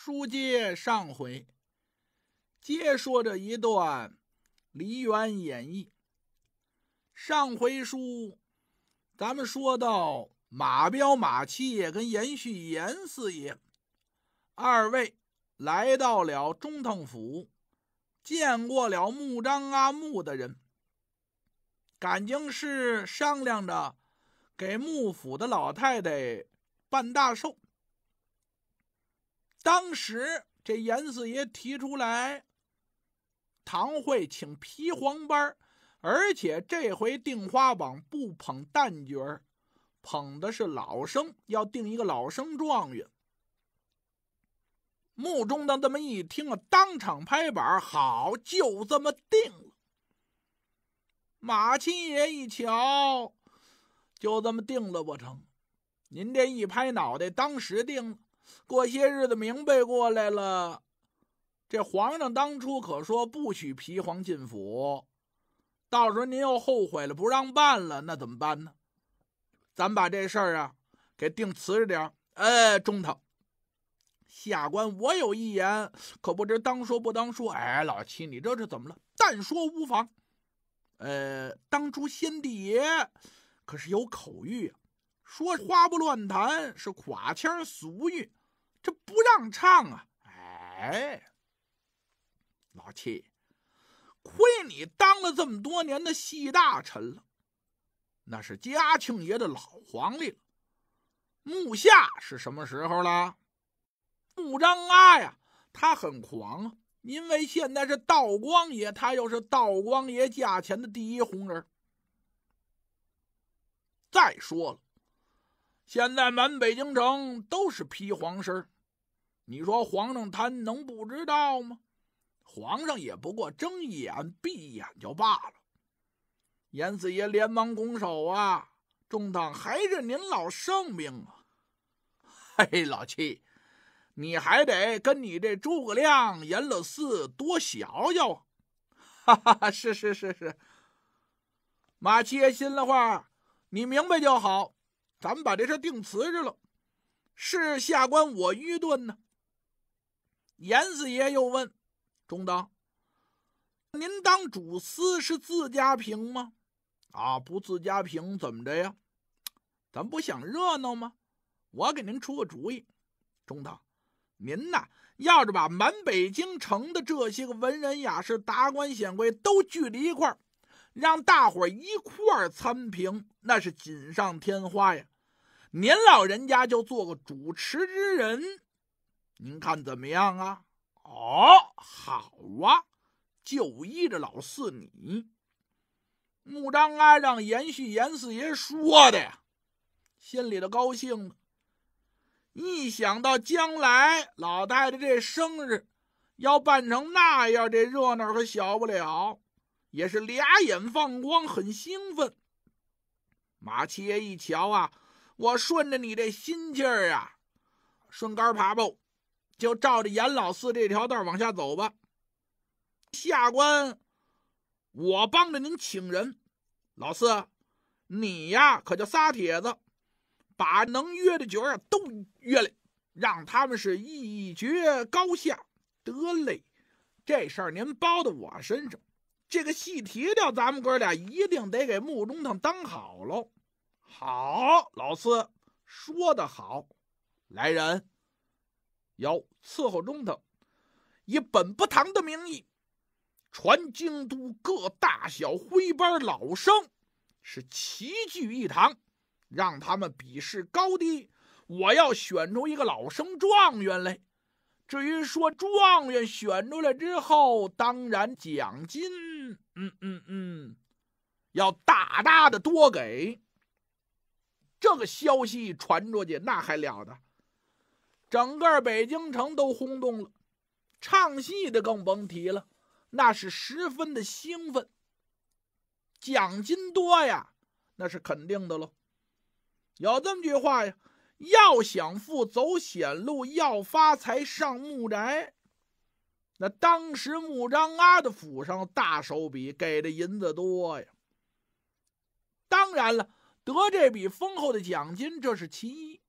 书接上回，接着说这一段《梨园演义》。上回书，咱们说到马彪、马七爷跟严旭、严四爷二位来到了中堂府，见过了穆章阿穆的人，感情是商量着给穆府的老太太办大寿。当时这严四爷提出来，堂会请皮黄班而且这回定花榜不捧旦角儿，捧的是老生，要定一个老生状元。穆中的这么一听啊，当场拍板，好，就这么定了。马七爷一瞧，就这么定了不成？您这一拍脑袋，当时定了。过些日子明白过来了，这皇上当初可说不许皮黄进府，到时候您又后悔了，不让办了，那怎么办呢？咱把这事儿啊给定瓷实点儿。哎，中堂，下官我有一言，可不知当说不当说。哎，老七，你这是怎么了？但说无妨。呃，当初先帝爷可是有口谕，说花不乱谈是垮腔俗语。这不让唱啊！哎，老七，亏你当了这么多年的戏大臣了，那是嘉庆爷的老皇历了。木下是什么时候了？穆张阿呀，他很狂啊，因为现在是道光爷，他又是道光爷驾前的第一红人。再说了。现在满北京城都是披黄衫你说皇上贪能不知道吗？皇上也不过睁一眼闭一眼就罢了。严四爷连忙拱手啊：“中堂还是您老圣明啊！” 嘿，老七，你还得跟你这诸葛亮严老四多学学。哈哈，是是是是。马七爷心里话，你明白就好。咱们把这事定辞职了，是下官我愚钝呢。严四爷又问：“中堂，您当主司是自家评吗？啊，不自家评怎么着呀？咱不想热闹吗？我给您出个主意，中堂，您呐，要是把满北京城的这些个文人雅士、达官显贵都聚在一块儿。”让大伙儿一块儿参评，那是锦上添花呀！您老人家就做个主持之人，您看怎么样啊？哦，好啊，就依着老四你。穆章安让延续延四爷说的呀，心里头高兴。一想到将来老太太这生日要办成那样，这热闹可小不了。也是俩眼放光，很兴奋。马七爷一瞧啊，我顺着你这心劲儿啊，顺杆爬吧，就照着严老四这条道往下走吧。下官我帮着您请人，老四，你呀可就撒帖子，把能约的角儿都约来，让他们是一决高下。得嘞，这事儿您包到我身上。这个戏提掉，咱们哥俩一定得给穆中堂当好喽。好，老四说的好。来人，要伺候中堂，以本部堂的名义，传京都各大小徽班老生，是齐聚一堂，让他们比试高低。我要选出一个老生状元来。至于说状元选出来之后，当然奖金，嗯嗯嗯，要大大的多给。这个消息传出去，那还了得，整个北京城都轰动了。唱戏的更甭提了，那是十分的兴奋。奖金多呀，那是肯定的了。有这么句话呀。要想富，走险路；要发财，上木宅。那当时木张阿的府上大手笔，给的银子多呀。当然了，得这笔丰厚的奖金，这是其一。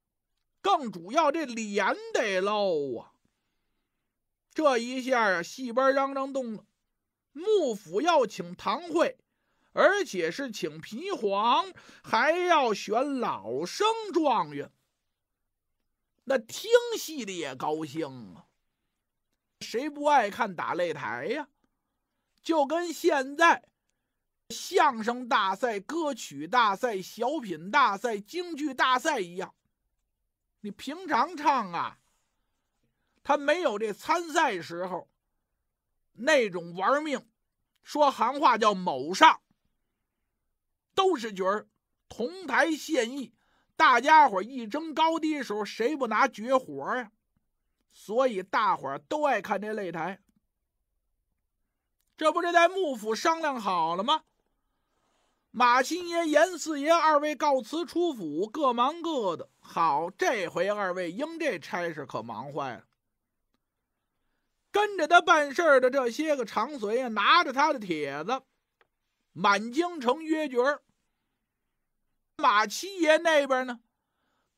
更主要，这脸得露啊。这一下啊，戏班嚷嚷动了。幕府要请堂会，而且是请皮黄，还要选老生状元。那听戏的也高兴啊，谁不爱看打擂台呀？就跟现在相声大赛、歌曲大赛、小品大赛、京剧大赛一样，你平常唱啊，他没有这参赛时候那种玩命，说行话叫“某上”。都是角儿，同台献艺。大家伙一争高低的时候，谁不拿绝活呀？所以大伙都爱看这擂台。这不，这在幕府商量好了吗？马亲爷、严四爷二位告辞出府，各忙各的。好，这回二位应这差事可忙坏了。跟着他办事的这些个长随啊，拿着他的帖子，满京城约角马七爷那边呢，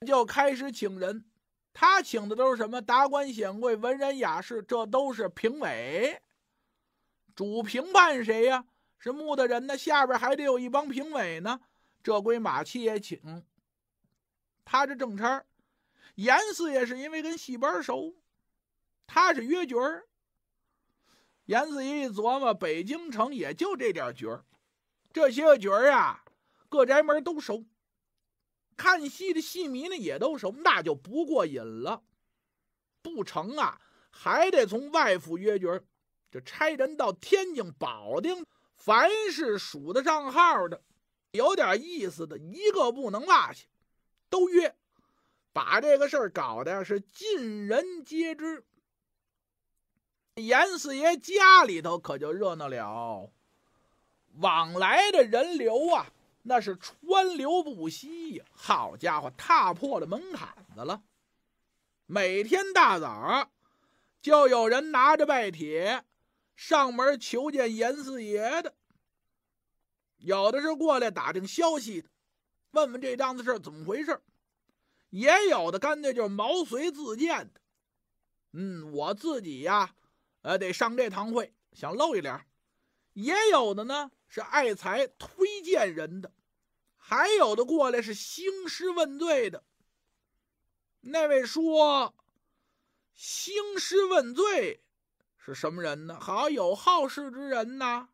就开始请人。他请的都是什么达官显贵、文人雅士，这都是评委。主评判谁呀？是穆大人呢。下边还得有一帮评委呢，这归马七爷请。他这正差，严四爷是因为跟戏班熟，他是约角儿。严四爷一琢磨，北京城也就这点角儿，这些个角儿呀，各宅门都熟。看戏的戏迷呢，也都熟，那就不过瘾了。不成啊，还得从外府约角，就差人到天津、保定，凡是数得上号的，有点意思的，一个不能落下，都约，把这个事儿搞得是尽人皆知。严四爷家里头可就热闹了，往来的人流啊。那是川流不息呀！好家伙，踏破了门槛子了。每天大早，就有人拿着拜帖上门求见严四爷的。有的是过来打听消息的，问问这档子事怎么回事也有的干脆就是毛遂自荐的。嗯，我自己呀，呃，得上这堂会，想露一脸。也有的呢，是爱财推。见人的，还有的过来是兴师问罪的。那位说：“兴师问罪是什么人呢？”好，有好事之人呐，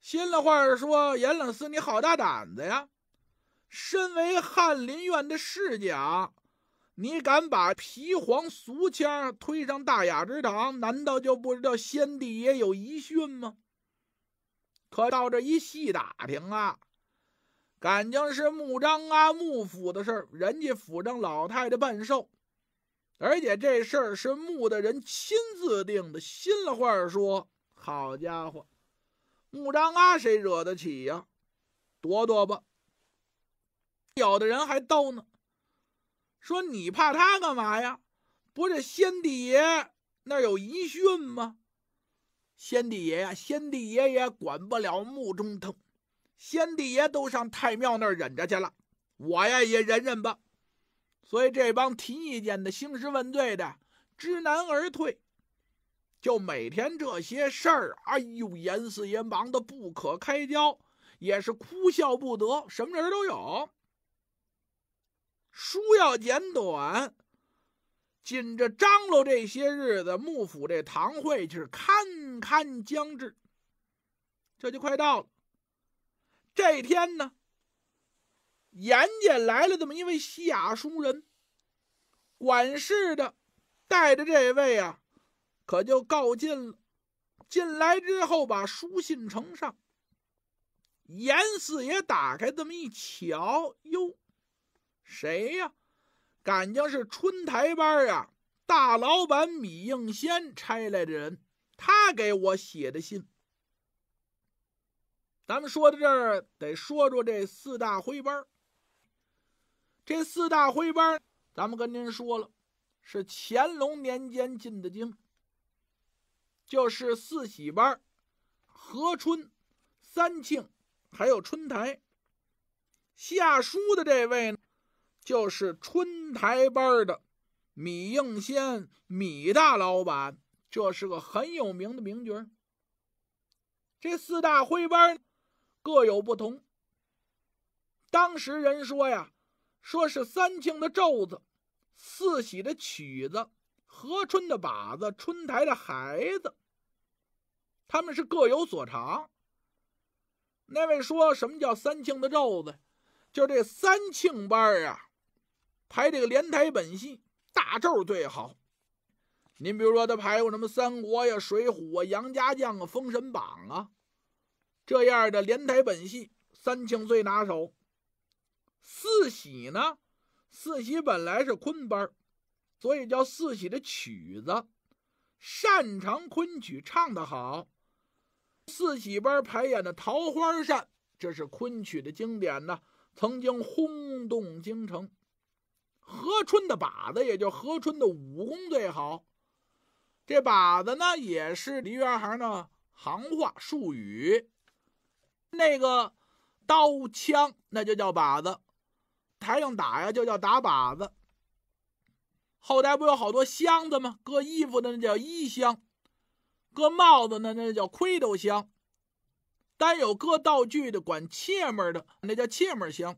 心里话说：“严冷司，你好大胆子呀！身为翰林院的侍讲，你敢把皮黄俗腔推上大雅之堂？难道就不知道先帝爷有遗训吗？”可到这一细打听啊，感情是穆张阿穆府的事儿。人家府上老太太办寿，而且这事儿是穆大人亲自定的。心里话说，好家伙，穆张阿谁惹得起呀？躲躲吧。有的人还逗呢，说你怕他干嘛呀？不是先帝爷那有遗训吗？先帝爷呀，先帝爷也管不了墓中疼，先帝爷都上太庙那儿忍着去了。我呀也忍忍吧。所以这帮提意见的、兴师问罪的，知难而退。就每天这些事儿，哎呦，严四爷忙得不可开交，也是哭笑不得，什么人都有。书要简短，紧着张罗这些日子幕府这堂会去看。看将至，这就快到了。这天呢，严家来了这么一位西雅书人，管事的带着这位啊，可就告进了。进来之后，把书信呈上。严四爷打开这么一瞧，哟，谁呀？感情是春台班啊，大老板米应先差来的人。他给我写的信。咱们说到这儿，得说说这四大徽班。这四大徽班，咱们跟您说了，是乾隆年间进的京，就是四喜班、和春、三庆，还有春台。下书的这位，就是春台班的米应先，米大老板。这是个很有名的名角这四大徽班各有不同。当时人说呀，说是三庆的咒子，四喜的曲子，和春的靶子，春台的孩子，他们是各有所长。那位说什么叫三庆的咒子？就这三庆班啊，排这个连台本戏，大咒最好。您比如说，他排过什么《三国》呀、《水浒》啊、《杨家将》啊、《封神榜》啊，这样的连台本戏，三庆最拿手。四喜呢，四喜本来是昆班，所以叫四喜的曲子擅长昆曲，唱得好。四喜班排演的《桃花扇》，这是昆曲的经典呢，曾经轰动京城。何春的把子，也就何春的武功最好。这靶子呢，也是梨园行的行话术语。那个刀枪，那就叫靶子；台上打呀，就叫打靶子。后台不有好多箱子吗？搁衣服的那叫衣箱，搁帽子的那叫盔兜箱。单有搁道具的，管切门的，那叫切门箱；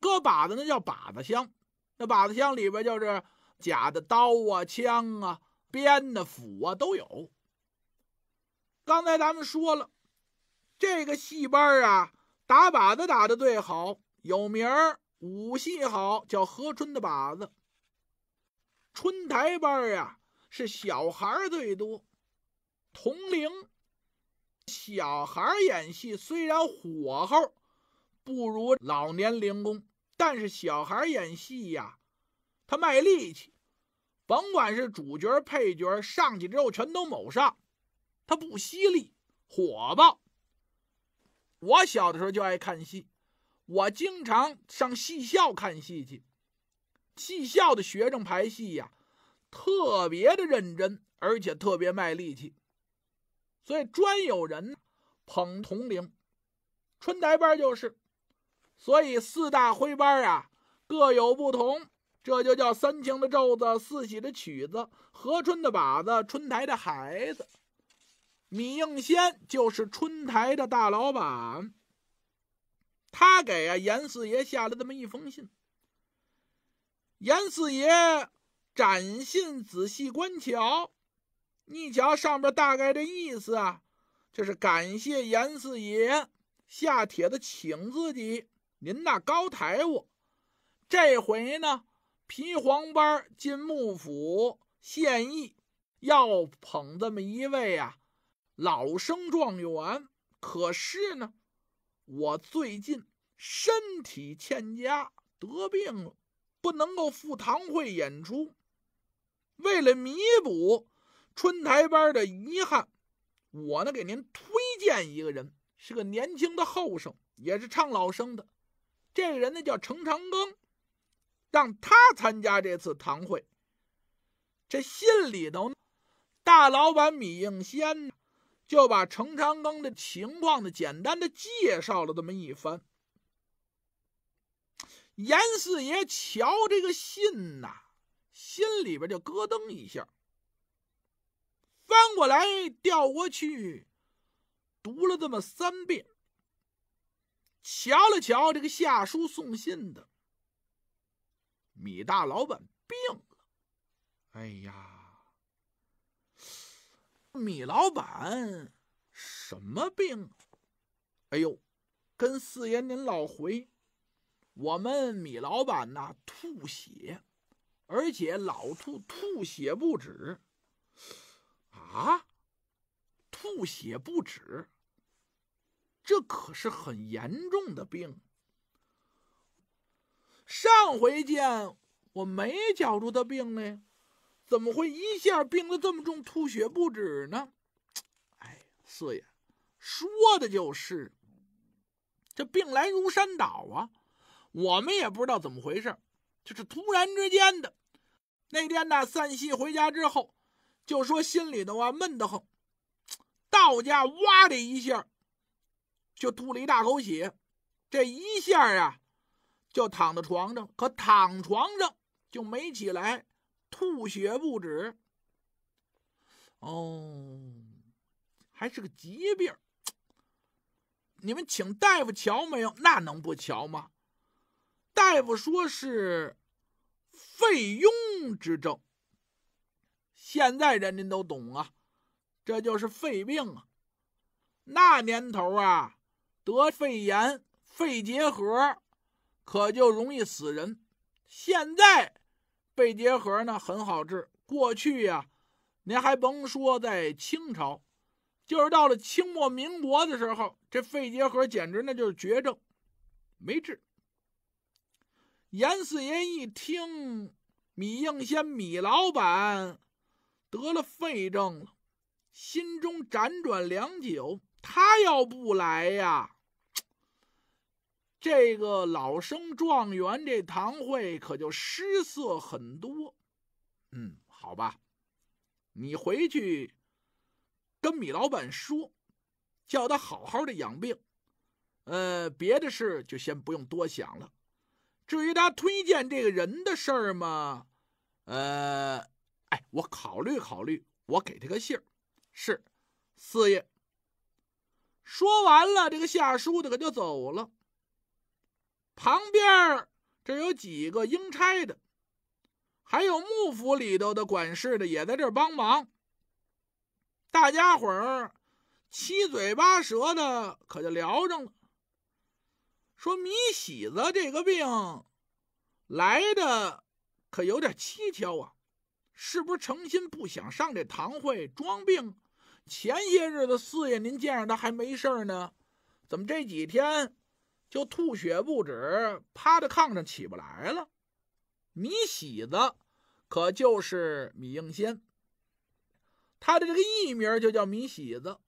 搁靶子那叫靶子箱。那靶子箱里边就是假的刀啊、枪啊。鞭的、斧啊都有。刚才咱们说了，这个戏班啊，打靶子打的最好，有名儿。武戏好，叫何春的靶子。春台班啊，呀，是小孩最多，童龄。小孩演戏虽然火候不如老年灵工，但是小孩演戏呀，他卖力气。甭管是主角、配角上去之后全都某上，他不犀利、火爆。我小的时候就爱看戏，我经常上戏校看戏去。戏校的学生排戏呀，特别的认真，而且特别卖力气，所以专有人捧铜铃。春台班就是，所以四大徽班啊各有不同。这就叫三清的咒子，四喜的曲子，和春的靶子，春台的孩子。米应先就是春台的大老板，他给啊严四爷下了这么一封信。严四爷展信仔细观瞧，你瞧上边大概的意思啊，就是感谢严四爷下帖子请自己，您那高抬我，这回呢。皮黄班进幕府献艺，要捧这么一位啊老生状元。可是呢，我最近身体欠佳，得病了，不能够赴堂会演出。为了弥补春台班的遗憾，我呢给您推荐一个人，是个年轻的后生，也是唱老生的。这个人呢叫程长庚。让他参加这次堂会。这信里头，大老板米应先就把程长庚的情况呢，简单的介绍了这么一番。严四爷瞧这个信呐，心里边就咯噔一下，翻过来调过去，读了这么三遍，瞧了瞧这个下书送信的。米大老板病了，哎呀，米老板什么病？哎呦，跟四爷您老回，我们米老板呐吐血，而且老吐吐血不止，啊，吐血不止，这可是很严重的病。上回见，我没觉出他病来，怎么会一下病得这么重，吐血不止呢？哎，四爷，说的就是，这病来如山倒啊！我们也不知道怎么回事，就是突然之间的。那天呢，散戏回家之后，就说心里头啊闷得慌，到家哇的一下，就吐了一大口血，这一下啊。就躺在床上，可躺床上就没起来，吐血不止。哦，还是个疾病。你们请大夫瞧没有？那能不瞧吗？大夫说是肺痈之症。现在人您都懂啊，这就是肺病啊。那年头啊，得肺炎、肺结核。可就容易死人。现在肺结核呢很好治。过去呀，您还甭说在清朝，就是到了清末民国的时候，这肺结核简直那就是绝症，没治。严四爷一听米应先、米老板得了肺症了，心中辗转良久，他要不来呀？这个老生状元，这堂会可就失色很多。嗯，好吧，你回去跟米老板说，叫他好好的养病。呃，别的事就先不用多想了。至于他推荐这个人的事儿嘛，呃，哎，我考虑考虑，我给他个信儿。是四爷。说完了，这个下书的可就走了。旁边这有几个应差的，还有幕府里头的管事的也在这儿帮忙。大家伙儿七嘴八舌的，可就聊着了。说米喜子这个病来的可有点蹊跷啊，是不是诚心不想上这堂会装病？前些日子四爷您见着他还没事呢，怎么这几天？就吐血不止，趴在炕上起不来了。米喜子可就是米应仙，他的这个艺名就叫米喜子，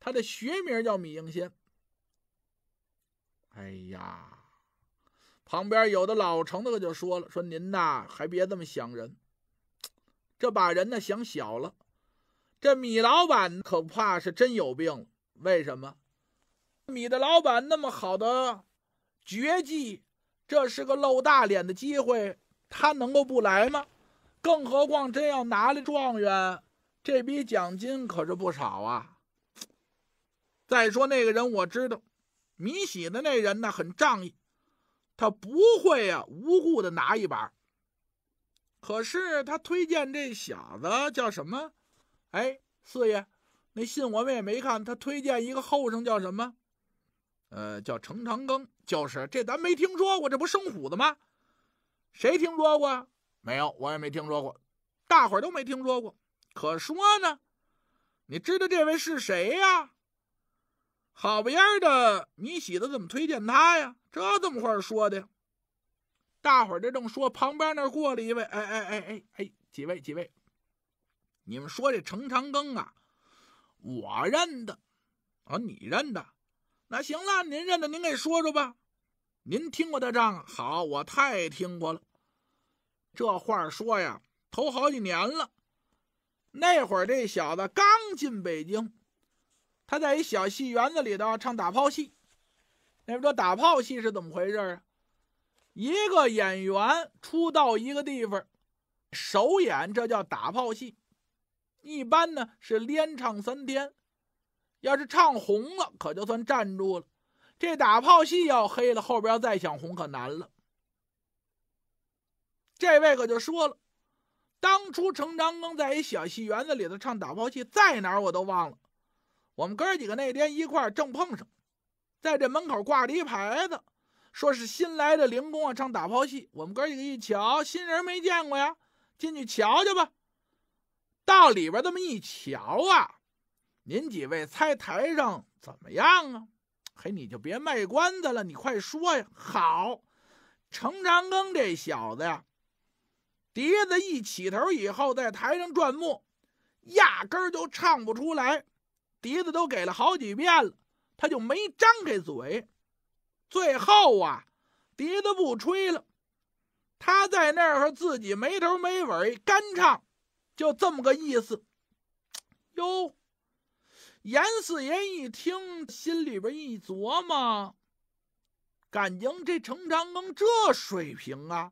他的学名叫米应仙。哎呀，旁边有的老成的就说了：“说您呐，还别这么想人，这把人呢想小了。这米老板可怕是真有病了。为什么？米的老板那么好的。”绝技，这是个露大脸的机会，他能够不来吗？更何况真要拿了状元，这笔奖金可是不少啊。再说那个人我知道，米喜的那人呢很仗义，他不会呀无故的拿一把。可是他推荐这小子叫什么？哎，四爷，那信我们也没看，他推荐一个后生叫什么？呃，叫程长庚。就是这，咱没听说过，这不生虎子吗？谁听说过？没有，我也没听说过，大伙儿都没听说过。可说呢，你知道这位是谁呀？好不样的，你喜子怎么推荐他呀？这怎么话说的？大伙儿这正说，旁边那过了一位，哎哎哎哎哎，几位几位？你们说这程长庚啊，我认得啊，你认得？那行了，您认得您给说说吧。您听过的账好，我太听过了。这话说呀，头好几年了。那会儿这小子刚进北京，他在一小戏园子里头唱打炮戏。那边说打炮戏是怎么回事啊？一个演员出道一个地方，首演这叫打炮戏，一般呢是连唱三天。要是唱红了，可就算站住了；这打炮戏要黑了，后边再想红可难了。这位可就说了，当初程长庚在一小戏园子里头唱打炮戏，在哪儿我都忘了。我们哥几个那天一块儿正碰上，在这门口挂着一牌子，说是新来的零工啊唱打炮戏。我们哥几个一瞧，新人没见过呀，进去瞧瞧吧。到里边这么一瞧啊。您几位猜台上怎么样啊？嘿，你就别卖关子了，你快说呀！好，程长庚这小子呀，笛子一起头以后在台上转木，压根儿就唱不出来，笛子都给了好几遍了，他就没张开嘴。最后啊，笛子不吹了，他在那儿自己没头没尾干唱，就这么个意思。哟。严四爷一听，心里边一琢磨：，敢情这程长庚这水平啊，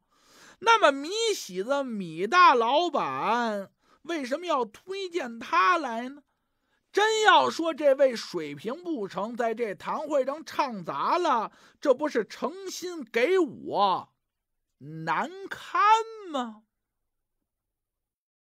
那么米喜子、米大老板为什么要推荐他来呢？真要说这位水平不成，在这堂会上唱砸了，这不是诚心给我难堪吗？